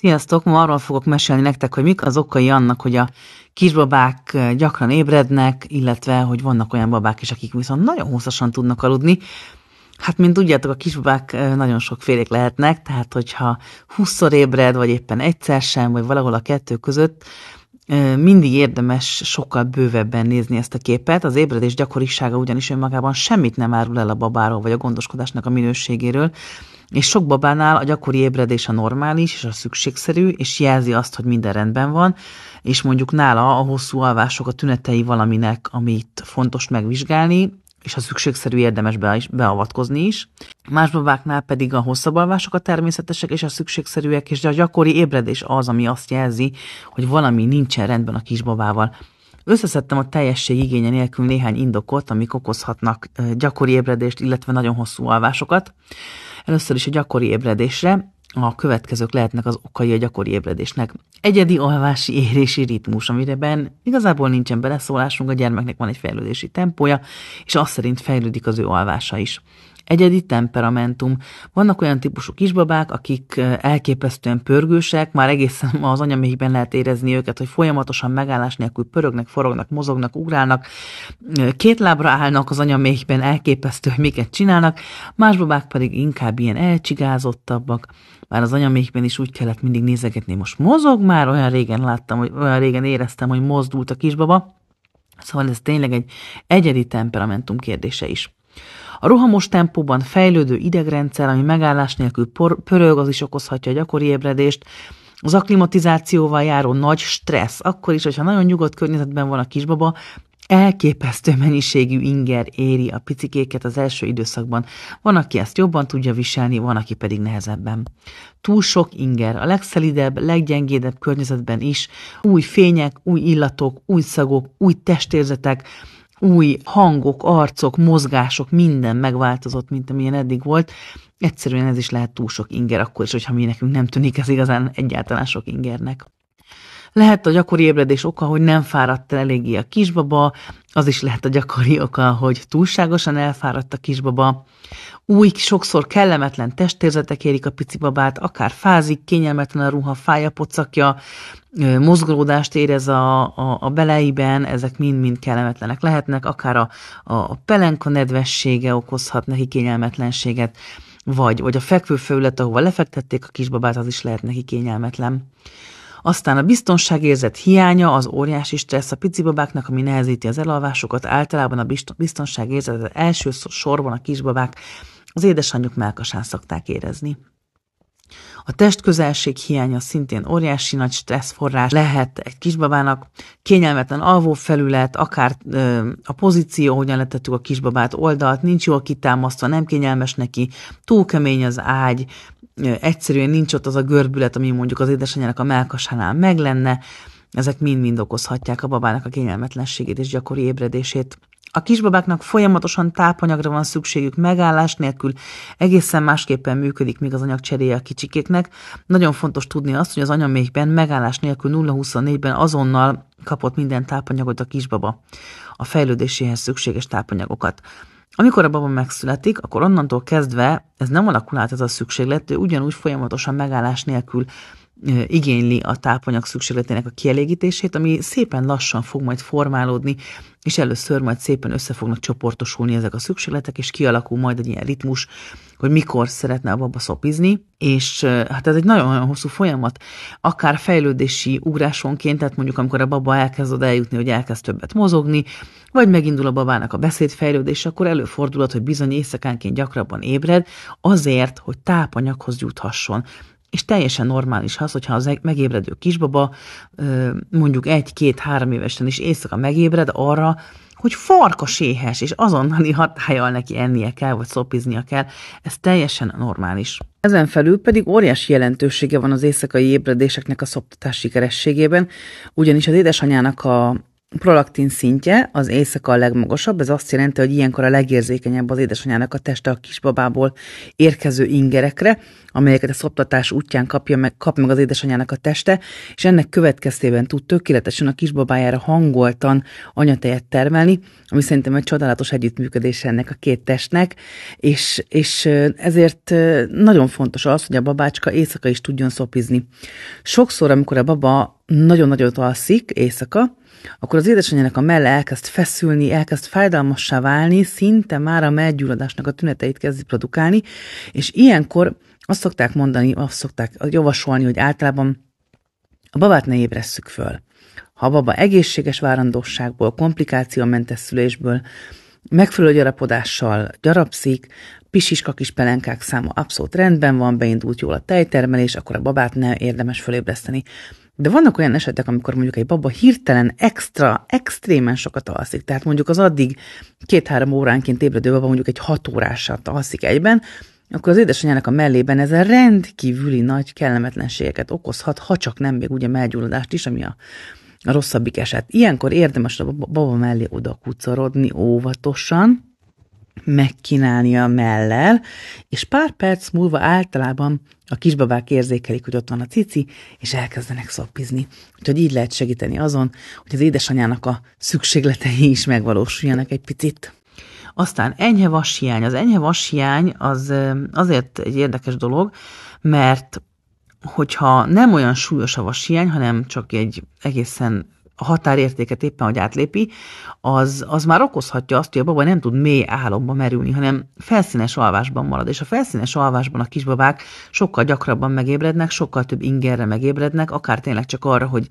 Sziasztok! Ma arról fogok mesélni nektek, hogy mik az okai annak, hogy a kisbabák eh, gyakran ébrednek, illetve, hogy vannak olyan babák is, akik viszont nagyon hosszasan tudnak aludni. Hát, mint tudjátok, a kisbabák eh, nagyon félék lehetnek, tehát hogyha 20 ébred, vagy éppen egyszer sem, vagy valahol a kettő között, eh, mindig érdemes sokkal bővebben nézni ezt a képet. Az ébredés gyakorisága ugyanis önmagában semmit nem árul el a babáról, vagy a gondoskodásnak a minőségéről, és sok babánál a gyakori ébredés a normális és a szükségszerű, és jelzi azt, hogy minden rendben van, és mondjuk nála a hosszú alvások a tünetei valaminek, amit fontos megvizsgálni, és ha szükségszerű érdemes be is, beavatkozni is. Más babáknál pedig a hosszabb alvások a természetesek és a szükségszerűek, és a gyakori ébredés az, ami azt jelzi, hogy valami nincsen rendben a kisbabával. Összeszedtem a teljesség igénye nélkül néhány indokot, amik okozhatnak gyakori ébredést, illetve nagyon hosszú alvásokat. Először is a gyakori ébredésre, a következők lehetnek az okai a gyakori ébredésnek. Egyedi alvási érési ritmus, amireben igazából nincsen beleszólásunk, a gyermeknek van egy fejlődési tempója, és azt szerint fejlődik az ő alvása is. Egyedi temperamentum. Vannak olyan típusú kisbabák, akik elképesztően pörgősek, már egészen ma az anyaméhben lehet érezni őket, hogy folyamatosan megállás nélkül pörögnek, forognak, mozognak, ugrálnak, két lábra állnak az anyaméhben, elképesztő, hogy miket csinálnak, más babák pedig inkább ilyen elcsigázottabbak, már az anyamékben is úgy kellett mindig nézegetni, most mozog már, olyan régen láttam, hogy olyan régen éreztem, hogy mozdult a kisbaba, szóval ez tényleg egy egyedi temperamentum kérdése is. A rohamos tempóban fejlődő idegrendszer, ami megállás nélkül por- pörög, az is okozhatja a gyakori ébredést, az aklimatizációval járó nagy stressz, akkor is, hogyha nagyon nyugodt környezetben van a kisbaba, elképesztő mennyiségű inger éri a picikéket az első időszakban. Van, aki ezt jobban tudja viselni, van, aki pedig nehezebben. Túl sok inger, a legszelidebb, leggyengédebb környezetben is, új fények, új illatok, új szagok, új testérzetek, új hangok, arcok, mozgások, minden megváltozott, mint amilyen eddig volt. Egyszerűen ez is lehet túl sok inger akkor is, hogyha mi nekünk nem tűnik ez igazán egyáltalán sok ingernek. Lehet a gyakori ébredés oka, hogy nem fáradt el eléggé a kisbaba, az is lehet a gyakori oka, hogy túlságosan elfáradt a kisbaba. Új, sokszor kellemetlen testérzetek érik a pici babát, akár fázik, kényelmetlen a ruha, fáj a pocakja, mozgolódást érez a, a, a beleiben, ezek mind-mind kellemetlenek lehetnek, akár a, a pelenka nedvessége okozhat neki kényelmetlenséget, vagy, vagy a fekvő felület ahova lefektették a kisbabát, az is lehet neki kényelmetlen. Aztán a biztonságérzet hiánya, az óriási stressz a picibabáknak, ami nehezíti az elalvásokat, általában a biztonságérzetet első sorban a kisbabák az édesanyjuk melkasán szokták érezni. A testközelség hiánya szintén óriási nagy stresszforrás lehet egy kisbabának, kényelmetlen alvó felület, akár ö, a pozíció, hogyan letettük a kisbabát oldalt, nincs jól kitámasztva, nem kényelmes neki, túl kemény az ágy, ö, egyszerűen nincs ott az a görbület, ami mondjuk az édesanyjának a melkasánál meg lenne, ezek mind-mind okozhatják a babának a kényelmetlenségét és gyakori ébredését. A kisbabáknak folyamatosan tápanyagra van szükségük, megállás nélkül egészen másképpen működik még az anyagcseréje a kicsikéknek. Nagyon fontos tudni azt, hogy az anyamékben megállás nélkül 0-24-ben azonnal kapott minden tápanyagot a kisbaba, a fejlődéséhez szükséges tápanyagokat. Amikor a baba megszületik, akkor onnantól kezdve ez nem alakul át ez a szükséglet, ő ugyanúgy folyamatosan megállás nélkül igényli a tápanyag szükségletének a kielégítését, ami szépen lassan fog majd formálódni, és először majd szépen össze fognak csoportosulni ezek a szükségletek, és kialakul majd egy ilyen ritmus, hogy mikor szeretne a baba szopizni, és hát ez egy nagyon-nagyon hosszú folyamat, akár fejlődési ugrásonként, tehát mondjuk amikor a baba elkezd eljutni, hogy elkezd többet mozogni, vagy megindul a babának a beszédfejlődés, akkor előfordulhat, hogy bizony éjszakánként gyakrabban ébred, azért, hogy tápanyaghoz juthasson. És teljesen normális az, hogyha az megébredő kisbaba mondjuk egy-két-három évesen is éjszaka megébred arra, hogy farkas éhes, és azonnali hatállyal neki ennie kell, vagy szopiznia kell, ez teljesen normális. Ezen felül pedig óriási jelentősége van az éjszakai ébredéseknek a szoptatás sikerességében, ugyanis az édesanyának a prolaktin szintje az éjszaka a legmagasabb, ez azt jelenti, hogy ilyenkor a legérzékenyebb az édesanyának a teste a kisbabából érkező ingerekre, amelyeket a szoptatás útján kapja meg, kap meg az édesanyának a teste, és ennek következtében tud tökéletesen a kisbabájára hangoltan anyatejet termelni, ami szerintem egy csodálatos együttműködés ennek a két testnek, és, és ezért nagyon fontos az, hogy a babácska éjszaka is tudjon szopizni. Sokszor, amikor a baba nagyon nagyot alszik éjszaka, akkor az édesanyjának a melle elkezd feszülni, elkezd fájdalmassá válni, szinte már a mellgyulladásnak a tüneteit kezdi produkálni, és ilyenkor azt szokták mondani, azt szokták javasolni, hogy általában a babát ne ébresszük föl. Ha a baba egészséges várandóságból, komplikációmentes szülésből, megfelelő gyarapodással gyarapszik, pisiska kis pelenkák száma abszolút rendben van, beindult jól a tejtermelés, akkor a babát ne érdemes fölébreszteni. De vannak olyan esetek, amikor mondjuk egy baba hirtelen extra, extrémen sokat alszik. Tehát mondjuk az addig két-három óránként ébredő baba mondjuk egy hat órásat alszik egyben, akkor az édesanyának a mellében ez a rendkívüli nagy kellemetlenségeket okozhat, ha csak nem még ugye meggyulladást is, ami a, a rosszabbik eset. Ilyenkor érdemes a baba mellé oda kucorodni óvatosan, megkínálni a mellel, és pár perc múlva általában a kisbabák érzékelik, hogy ott van a cici, és elkezdenek szoppizni. Úgyhogy így lehet segíteni azon, hogy az édesanyának a szükségletei is megvalósuljanak egy picit. Aztán enyhe vashiány. Az enyhe vashiány az azért egy érdekes dolog, mert hogyha nem olyan súlyos a vashiány, hanem csak egy egészen a határértéket éppen, hogy átlépi, az, az már okozhatja azt, hogy a baba nem tud mély álomba merülni, hanem felszínes alvásban marad. És a felszínes alvásban a kisbabák sokkal gyakrabban megébrednek, sokkal több ingerre megébrednek, akár tényleg csak arra, hogy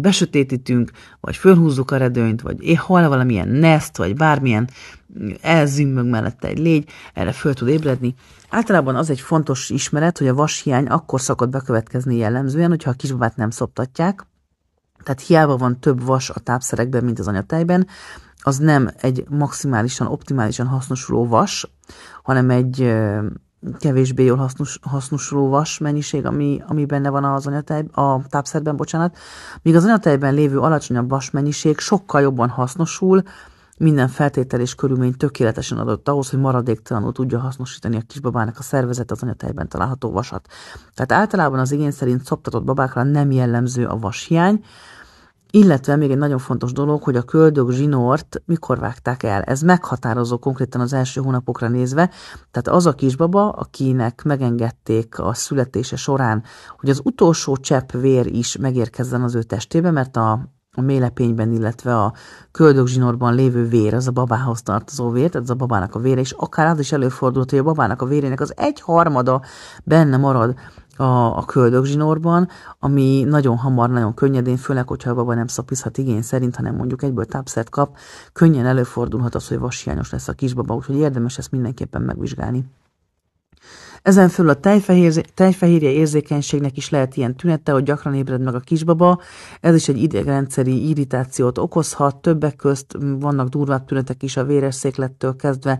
besötétítünk, vagy fölhúzzuk a redőnyt, vagy hal valamilyen neszt, vagy bármilyen elzümmög mellette egy légy, erre föl tud ébredni. Általában az egy fontos ismeret, hogy a vashiány akkor szokott bekövetkezni jellemzően, hogyha a kisbabát nem szoptatják, tehát hiába van több vas a tápszerekben, mint az anyatejben, az nem egy maximálisan, optimálisan hasznosuló vas, hanem egy kevésbé jól hasznos, hasznosuló vas mennyiség, ami, ami benne van az anyatej, a tápszerben, bocsánat, míg az anyatejben lévő alacsonyabb vas mennyiség sokkal jobban hasznosul, minden feltétel és körülmény tökéletesen adott ahhoz, hogy maradéktalanul tudja hasznosítani a kisbabának a szervezet az anyatejben található vasat. Tehát általában az igény szerint szoptatott babákra nem jellemző a vashiány, illetve még egy nagyon fontos dolog, hogy a köldök zsinort mikor vágták el. Ez meghatározó konkrétan az első hónapokra nézve. Tehát az a kisbaba, akinek megengedték a születése során, hogy az utolsó csepp vér is megérkezzen az ő testébe, mert a, a mélepényben, illetve a köldögzsinórban lévő vér, az a babához tartozó vér, tehát az a babának a vére, és akár az is előfordult, hogy a babának a vérének az egy harmada benne marad a, a köldögzsinórban, ami nagyon hamar, nagyon könnyedén, főleg, hogyha a baba nem szapizhat igény szerint, hanem mondjuk egyből tápszert kap, könnyen előfordulhat az, hogy vashiányos lesz a kisbaba, úgyhogy érdemes ezt mindenképpen megvizsgálni. Ezen föl a tejfehér, tejfehérje érzékenységnek is lehet ilyen tünete, hogy gyakran ébred meg a kisbaba. Ez is egy idegrendszeri irritációt okozhat. Többek közt vannak durvább tünetek is a véres széklettől kezdve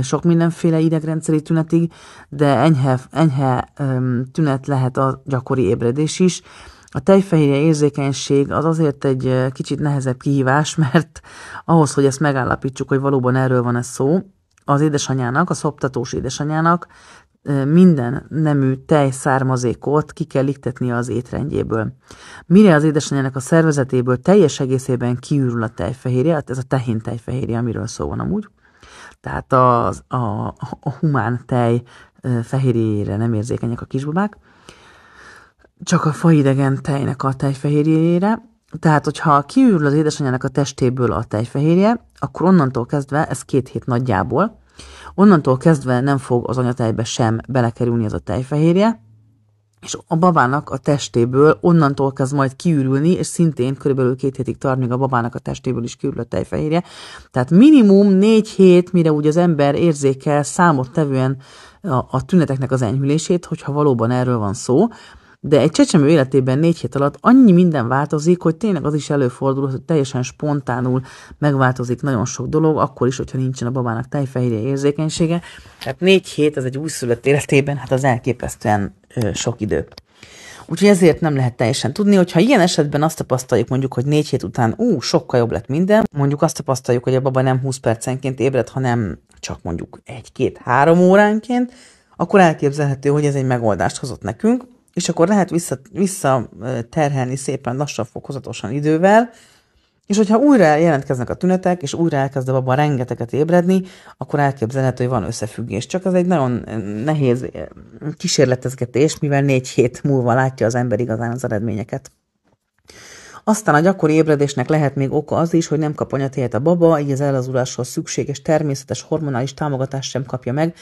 sok mindenféle idegrendszeri tünetig, de enyhe, enyhe tünet lehet a gyakori ébredés is. A tejfehérje érzékenység az azért egy kicsit nehezebb kihívás, mert ahhoz, hogy ezt megállapítsuk, hogy valóban erről van ez szó, az édesanyának, a szoptatós édesanyának minden nemű tejszármazékot ki kell iktetni az étrendjéből. Mire az édesanyának a szervezetéből teljes egészében kiürül a tejfehérje, hát ez a tehén tejfehérje, amiről szó van amúgy, tehát az, a, a humán tej fehérjére nem érzékenyek a kisbabák, csak a faidegen tejnek a tejfehérjére, tehát, hogyha kiürül az édesanyjának a testéből a tejfehérje, akkor onnantól kezdve, ez két hét nagyjából, onnantól kezdve nem fog az anyatejbe sem belekerülni az a tejfehérje, és a babának a testéből onnantól kezd majd kiürülni, és szintén körülbelül két hétig tart, míg a babának a testéből is kiürül a tejfehérje. Tehát minimum négy hét, mire úgy az ember érzékel számottevően a, a tüneteknek az enyhülését, hogyha valóban erről van szó. De egy csecsemő életében négy hét alatt annyi minden változik, hogy tényleg az is előfordul, hogy teljesen spontánul megváltozik nagyon sok dolog, akkor is, hogyha nincsen a babának tejfehérje érzékenysége. Tehát négy hét, az egy újszülött életében, hát az elképesztően sok idő. Úgyhogy ezért nem lehet teljesen tudni, hogyha ilyen esetben azt tapasztaljuk mondjuk, hogy négy hét után ú, sokkal jobb lett minden, mondjuk azt tapasztaljuk, hogy a baba nem 20 percenként ébred, hanem csak mondjuk egy-két-három óránként, akkor elképzelhető, hogy ez egy megoldást hozott nekünk, és akkor lehet vissza, szépen lassan, fokozatosan idővel, és hogyha újra jelentkeznek a tünetek, és újra elkezd a baba rengeteget ébredni, akkor elképzelhető, hogy van összefüggés. Csak az egy nagyon eh, nehéz eh, kísérletezgetés, mivel négy hét múlva látja az ember igazán az eredményeket. Aztán a gyakori ébredésnek lehet még oka az is, hogy nem kap anyatejet a baba, így az ellazuláshoz szükséges természetes hormonális támogatást sem kapja meg.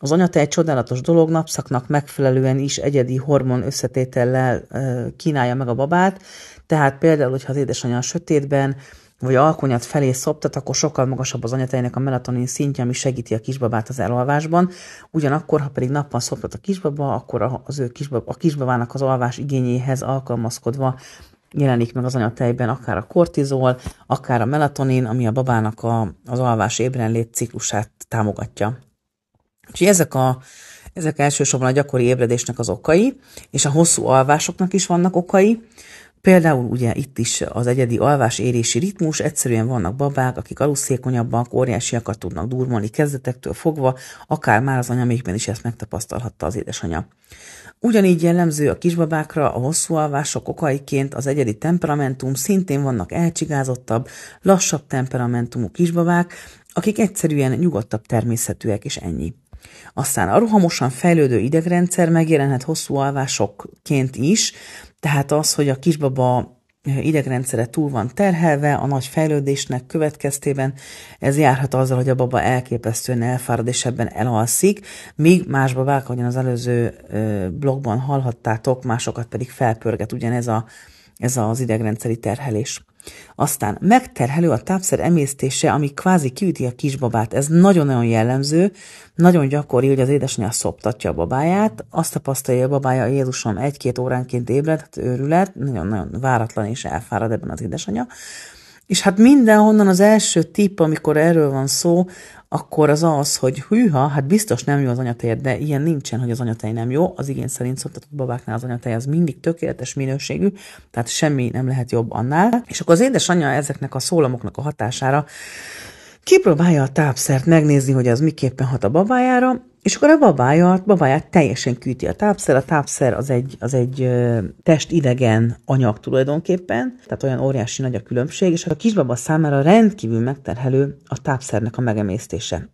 Az anyatej egy csodálatos dolog, napszaknak megfelelően is egyedi hormon összetétellel eh, kínálja meg a babát, tehát például, hogyha az édesanyja a sötétben, vagy alkonyat felé szoptat, akkor sokkal magasabb az anyatejnek a melatonin szintje, ami segíti a kisbabát az elalvásban. Ugyanakkor, ha pedig nappal szoptat a kisbaba, akkor az ő kisbab, a kisbabának az alvás igényéhez alkalmazkodva jelenik meg az anyatejben akár a kortizol, akár a melatonin, ami a babának a, az alvás ébrenlét ciklusát támogatja. Úgyhogy ezek a ezek elsősorban a gyakori ébredésnek az okai, és a hosszú alvásoknak is vannak okai. Például ugye itt is az egyedi alvás-érési ritmus, egyszerűen vannak babák, akik aluszékonyabbak, óriásiakat tudnak durmolni kezdetektől fogva, akár már az anyamékben is ezt megtapasztalhatta az édesanyja. Ugyanígy jellemző a kisbabákra a hosszú alvások okaiként az egyedi temperamentum, szintén vannak elcsigázottabb, lassabb temperamentumú kisbabák, akik egyszerűen nyugodtabb természetűek, és ennyi. Aztán a rohamosan fejlődő idegrendszer megjelenhet hosszú alvásokként is, tehát az, hogy a kisbaba idegrendszere túl van terhelve, a nagy fejlődésnek következtében ez járhat azzal, hogy a baba elképesztően elfárad és ebben elalszik, míg más babák, ahogyan az előző blogban hallhattátok, másokat pedig felpörget ugyanez a, ez az idegrendszeri terhelés. Aztán megterhelő a tápszer emésztése, ami kvázi kiüti a kisbabát. Ez nagyon-nagyon jellemző, nagyon gyakori, hogy az édesanyja szoptatja a babáját, azt tapasztalja a babája, Jézusom, egy-két óránként ébred, hát őrület, nagyon-nagyon váratlan és elfárad ebben az édesanyja. És hát mindenhonnan az első tipp, amikor erről van szó, akkor az az, hogy hűha, hát biztos nem jó az anyatej, de ilyen nincsen, hogy az anyatej nem jó. Az igény szerint szoktatott babáknál az anyatej az mindig tökéletes minőségű, tehát semmi nem lehet jobb annál. És akkor az édesanyja ezeknek a szólamoknak a hatására kipróbálja a tápszert megnézni, hogy az miképpen hat a babájára, és akkor a babáját, babáját teljesen küti a tápszer. A tápszer az egy, az egy testidegen anyag tulajdonképpen, tehát olyan óriási nagy a különbség, és a kisbaba számára rendkívül megterhelő a tápszernek a megemésztése.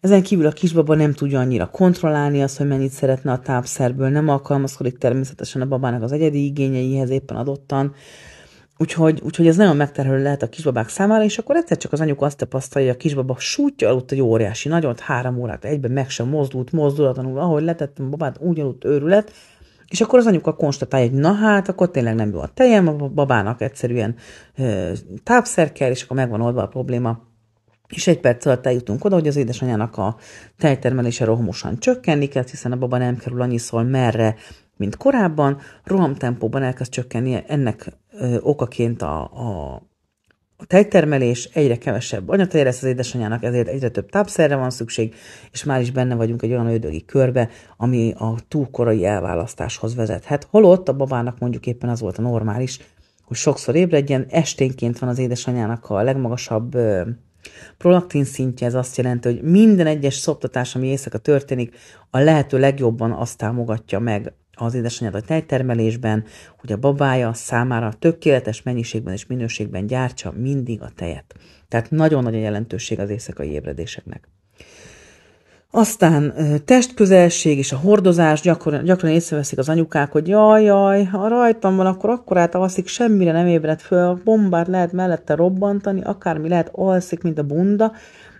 Ezen kívül a kisbaba nem tudja annyira kontrollálni azt, hogy mennyit szeretne a tápszerből, nem alkalmazkodik természetesen a babának az egyedi igényeihez éppen adottan, Úgyhogy, úgyhogy ez nagyon megterhelő lehet a kisbabák számára, és akkor egyszer csak az anyuka azt tapasztalja, hogy a kisbaba sútja aludt egy óriási nagyot, három órát egyben meg sem mozdult, mozdulatlanul, ahogy letettem a babát, úgy aludt őrület, és akkor az anyuka konstatálja, hogy na hát, akkor tényleg nem jó a tejem, a babának egyszerűen ö, tápszer kell, és akkor megvan oldva a probléma. És egy perc alatt eljutunk oda, hogy az édesanyának a tejtermelése rohamosan csökkenni kell, hiszen a baba nem kerül annyiszor merre, mint korábban, rohamtempóban elkezd csökkenni ennek ö, okaként a, a a tejtermelés, egyre kevesebb anyatej lesz az édesanyának, ezért egyre több tápszerre van szükség, és már is benne vagyunk egy olyan ördögi körbe, ami a túl korai elválasztáshoz vezethet. Holott a babának mondjuk éppen az volt a normális, hogy sokszor ébredjen, esténként van az édesanyának a legmagasabb ö, prolaktin szintje, ez azt jelenti, hogy minden egyes szoptatás, ami éjszaka történik, a lehető legjobban azt támogatja meg az édesanyád a tejtermelésben, hogy a babája számára tökéletes mennyiségben és minőségben gyártsa mindig a tejet. Tehát nagyon nagy a jelentőség az éjszakai ébredéseknek. Aztán testközelség és a hordozás, gyakran, gyakran észreveszik az anyukák, hogy jaj, jaj, ha rajtam van, akkor akkor átalszik, semmire nem ébred föl, bombát lehet mellette robbantani, akármi lehet, alszik, mint a bunda,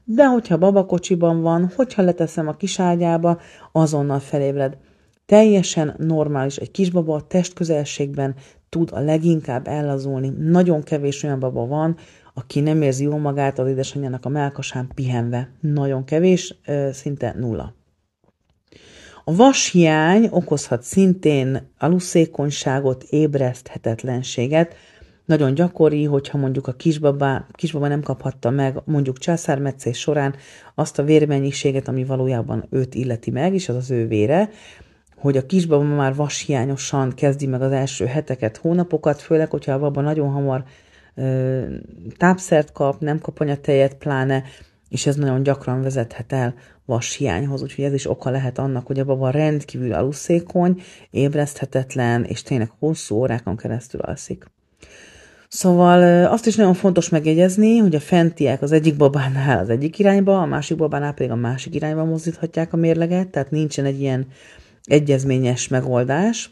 de hogyha babakocsiban van, hogyha leteszem a kiságyába, azonnal felébred. Teljesen normális, egy kisbaba a testközelségben tud a leginkább ellazulni. Nagyon kevés olyan baba van, aki nem érzi jól magát az édesanyjának a melkasán pihenve. Nagyon kevés, szinte nulla. A vashiány okozhat szintén aluszékonyságot, ébreszthetetlenséget. Nagyon gyakori, hogyha mondjuk a kisbaba, kisbaba nem kaphatta meg mondjuk császármetszés során azt a vérmennyiséget, ami valójában őt illeti meg, és az az ő vére, hogy a kisbaba már vashiányosan kezdi meg az első heteket, hónapokat, főleg, hogyha a baba nagyon hamar ö, tápszert kap, nem kap anyatejet pláne, és ez nagyon gyakran vezethet el vashiányhoz, úgyhogy ez is oka lehet annak, hogy a baba rendkívül aluszékony, ébreszthetetlen, és tényleg hosszú órákon keresztül alszik. Szóval azt is nagyon fontos megjegyezni, hogy a fentiek az egyik babánál az egyik irányba, a másik babánál pedig a másik irányba mozdíthatják a mérleget, tehát nincsen egy ilyen egyezményes megoldás,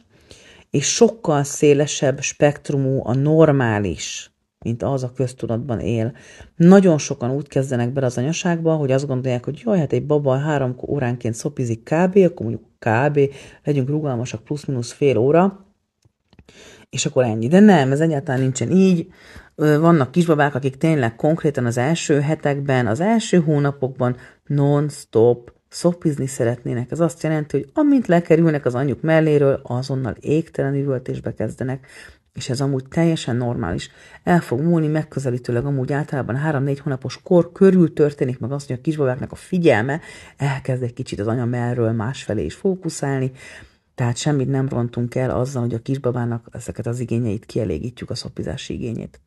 és sokkal szélesebb spektrumú a normális, mint az a köztudatban él. Nagyon sokan úgy kezdenek bele az anyaságba, hogy azt gondolják, hogy jaj, hát egy baba három óránként szopizik kb., akkor mondjuk kb., legyünk rugalmasak plusz-minusz fél óra, és akkor ennyi. De nem, ez egyáltalán nincsen így. Vannak kisbabák, akik tényleg konkrétan az első hetekben, az első hónapokban non-stop szopizni szeretnének. Ez azt jelenti, hogy amint lekerülnek az anyjuk melléről, azonnal égtelen üvöltésbe kezdenek, és ez amúgy teljesen normális. El fog múlni, megközelítőleg amúgy általában 3-4 hónapos kor körül történik meg az, hogy a kisbabáknak a figyelme elkezd egy kicsit az anya mellről másfelé is fókuszálni, tehát semmit nem rontunk el azzal, hogy a kisbabának ezeket az igényeit kielégítjük, a szopizási igényét.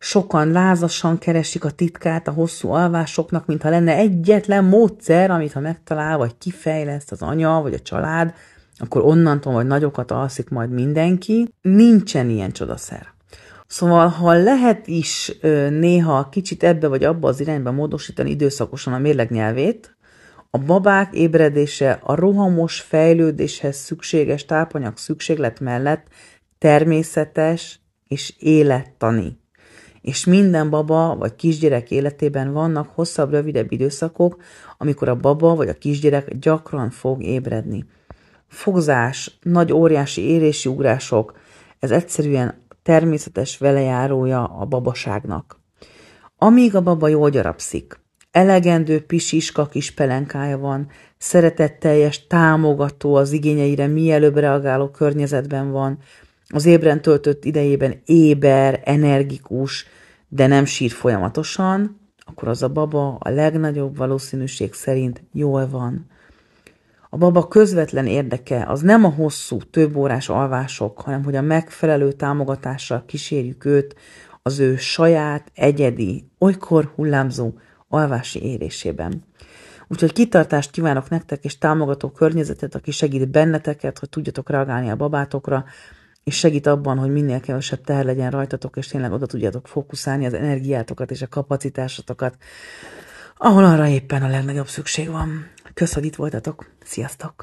Sokan lázasan keresik a titkát a hosszú alvásoknak, mintha lenne egyetlen módszer, amit ha megtalál, vagy kifejleszt az anya, vagy a család, akkor onnantól vagy nagyokat alszik majd mindenki. Nincsen ilyen csodaszer. Szóval, ha lehet is néha kicsit ebbe vagy abba az irányba módosítani időszakosan a mérlegnyelvét, a babák ébredése a rohamos fejlődéshez szükséges tápanyag szükséglet mellett természetes és élettani és minden baba vagy kisgyerek életében vannak hosszabb, rövidebb időszakok, amikor a baba vagy a kisgyerek gyakran fog ébredni. Fogzás, nagy óriási érési ugrások, ez egyszerűen természetes velejárója a babaságnak. Amíg a baba jól gyarapszik, elegendő pisiska kis pelenkája van, szeretetteljes, támogató az igényeire mielőbb reagáló környezetben van, az ébren töltött idejében éber, energikus, de nem sír folyamatosan, akkor az a baba a legnagyobb valószínűség szerint jól van. A baba közvetlen érdeke az nem a hosszú, több órás alvások, hanem hogy a megfelelő támogatással kísérjük őt az ő saját, egyedi, olykor hullámzó alvási érésében. Úgyhogy kitartást kívánok nektek, és támogató környezetet, aki segít benneteket, hogy tudjatok reagálni a babátokra, és segít abban, hogy minél kevesebb ter legyen rajtatok, és tényleg oda tudjátok fókuszálni az energiátokat és a kapacitásatokat, ahol arra éppen a legnagyobb szükség van. Köszönöm, hogy itt voltatok. Sziasztok!